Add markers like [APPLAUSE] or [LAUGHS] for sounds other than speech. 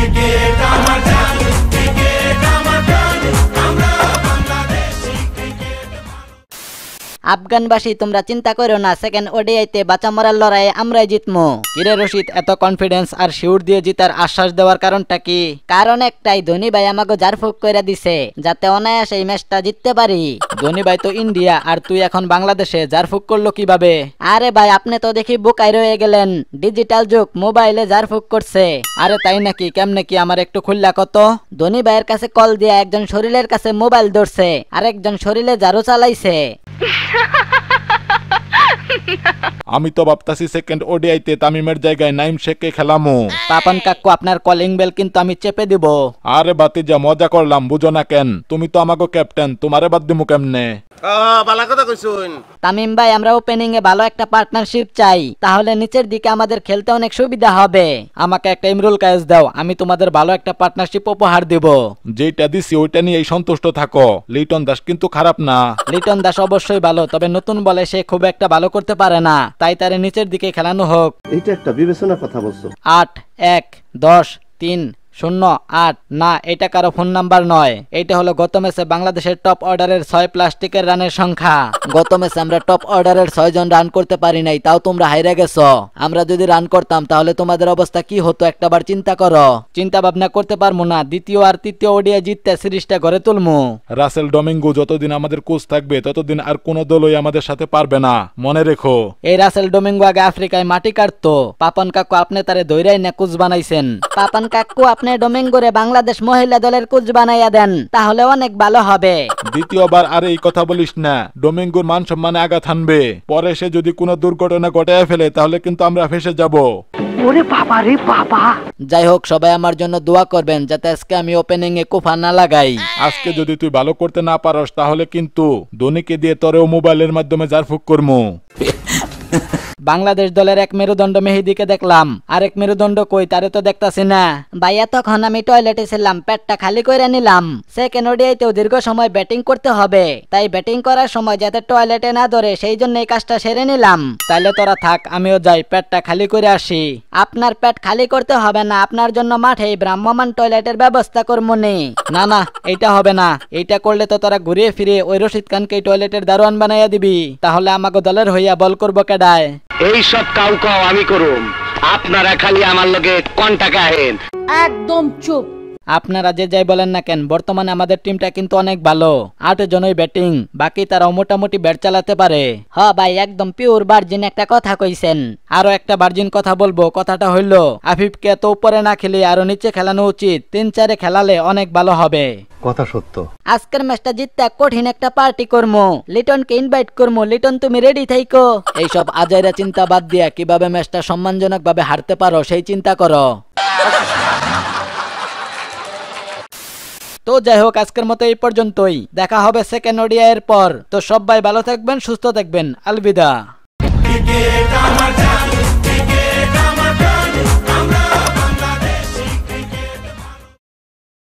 cricket আফগানবাসী তোমরা চিন্তা করো না সেকেন্ড ওডিআইতে বাঁচা মরার লড়াই আমরাই জিতমো কিরে রশিদ এত কনফিডেন্স আর শিউর দিয়ে জিতার আশ্বাস দেওয়ার কারণটা কি কারণ একটাই ধোনি ভাই আমাকে জারফুক করে দিছে যাতে অনায়াসে এই ম্যাচটা জিততে পারি ধোনি ভাই তো ইন্ডিয়া আর তুই এখন বাংলাদেশে জারফুক করলো কিভাবে আরে ভাই আপনি তো দেখি বোকাই রয়ে গেলেন ডিজিটাল যুগ মোবাইলে জারফুক করছে আরে তাই নাকি কেমনে কি আমার একটু খুললা কত ধোনি ভাইয়ের কাছে কল দিয়ে একজন শরীরের কাছে মোবাইল ধরছে আরেকজন শরীরে জারু চালাইছে আমি তো ভাবতাছি সেকেন্ড ওডিআইতে তামিমের জায়গায় নাইম শেখকে খেলামু পাপন কাকু আপনার কলিং বেল কিন্তু আমি চেপে দিব আরে বাতিজা মজা করলাম বুঝো না কেন তুমি তো আমাকে ক্যাপ্টেন তোমারে বাদ দিমু কেমনে তামিম ভাই আমরা ওপেনিং এ ভালো একটা পার্টনারশিপ চাই তাহলে নিচের দিকে আমাদের খেলতে অনেক সুবিধা হবে আমাকে একটা ইমরুল কায়েস দাও আমি তোমাদের ভালো একটা পার্টনারশিপ উপহার দেব যেটা দিছি ওইটা নিয়ে সন্তুষ্ট থাকো লিটন দাস কিন্তু খারাপ না লিটন দাস অবশ্যই ভালো তবে নতুন বলে সে খুব একটা ভালো করতে পারে না তাই তার নিচের দিকে খেলানো হোক এটা একটা বিবেচনা কথা বলছো আট এক দশ তিন শূন্য আট না এটা কারো ফোন নাম্বার নয় এটা হলো গত ম্যাচে বাংলাদেশের টপ অর্ডারের ছয় প্লাস্টিকের রানের সংখ্যা গত ম্যাচে আমরা টপ অর্ডারের ছয় জন রান করতে পারি নাই তাও তোমরা হাইরে গেছো আমরা যদি রান করতাম তাহলে তোমাদের অবস্থা কি হতো একটা বার চিন্তা করো চিন্তা ভাবনা করতে পারবো না দ্বিতীয় আর তৃতীয় ওডিয়া জিততে সিরিজটা গড়ে তুলমু রাসেল ডমিঙ্গো যতদিন আমাদের কোচ থাকবে ততদিন আর কোনো দলই আমাদের সাথে পারবে না মনে রেখো এই রাসেল ডোমিঙ্গো আগে আফ্রিকায় মাটি কাটতো পাপন কাকু আপনি তারে দৈরাই না কোচ বানাইছেন পাপন কাকু আপনি ডোমেন ডোমিঙ্গোরে বাংলাদেশ মহিলা দলের কোচ বানাইয়া দেন তাহলে অনেক ভালো হবে দ্বিতীয়বার আর এই কথা বলিস না ডোমিঙ্গোর মান সম্মানে আগা থানবে পরে সে যদি কোনো দুর্ঘটনা ঘটায় ফেলে তাহলে কিন্তু আমরা ফেসে যাব যাই হোক সবাই আমার জন্য দোয়া করবেন যাতে আজকে আমি ওপেনিং এ কোফা না লাগাই আজকে যদি তুই ভালো করতে না পারস তাহলে কিন্তু ধোনিকে দিয়ে তরেও মোবাইলের মাধ্যমে জারফুক করমু [LAUGHS] বাংলাদেশ দলের এক মেরুদণ্ড মেহেদিকে দেখলাম আরেক মেরুদণ্ড কই তারে তো দেখতাছি না ভাইয়া তখন আমি টয়লেটে ছিলাম পেটটা খালি করে নিলাম সেকেন্ড ওডিআইতেও দীর্ঘ সময় ব্যাটিং করতে হবে তাই ব্যাটিং করার সময় যাতে টয়লেটে না ধরে সেই জন্য এই কাজটা সেরে নিলাম তাইলে তোরা থাক আমিও যাই পেটটা খালি করে আসি আপনার পেট খালি করতে হবে না আপনার জন্য মাঠে ব্রাহ্মমান টয়লেটের ব্যবস্থা করবো নে না না এটা হবে না এটা করলে তো তারা ঘুরিয়ে ফিরে ওই রশিদ খানকে টয়লেটের দারোয়ান বানাইয়া দিবি তাহলে আমাকে দলের হইয়া বল করবো কেডায় এই সব কাউ কাউ আমি করুম আপনারা খালি আমার লোকে কন্টাক্ট আহেন একদম চুপ আপনারা যে যাই বলেন না কেন বর্তমানে আমাদের টিমটা কিন্তু অনেক ভালো আট জনই ব্যাটিং বাকি তারাও মোটামুটি ব্যাট চালাতে পারে হ ভাই একদম পিওর বার্জিন একটা কথা কইছেন আরো একটা বার্জিন কথা বলবো কথাটা হইল আফিফকে এত উপরে না খেলে আরো নিচে খেলানো উচিত তিন চারে খেলালে অনেক ভালো হবে কথা সত্য আজকের ম্যাচটা জিততে কঠিন একটা পার্টি করমু লিটনকে ইনভাইট করমু লিটন তুমি রেডি থাইকো এইসব আজাইরা চিন্তা বাদ দিয়া কিভাবে ম্যাচটা সম্মানজনক ভাবে হারতে পারো সেই চিন্তা করো তো যাই হোক আজকের মতো এই পর্যন্তই দেখা হবে সেকেন্ড ওডিয়া এর পর তো সবাই ভালো থাকবেন সুস্থ থাকবেন আলবিদা